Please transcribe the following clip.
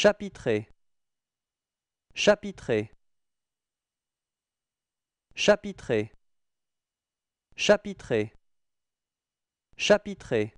Chapitré. Chapitré. Chapitré. Chapitré. Chapitré.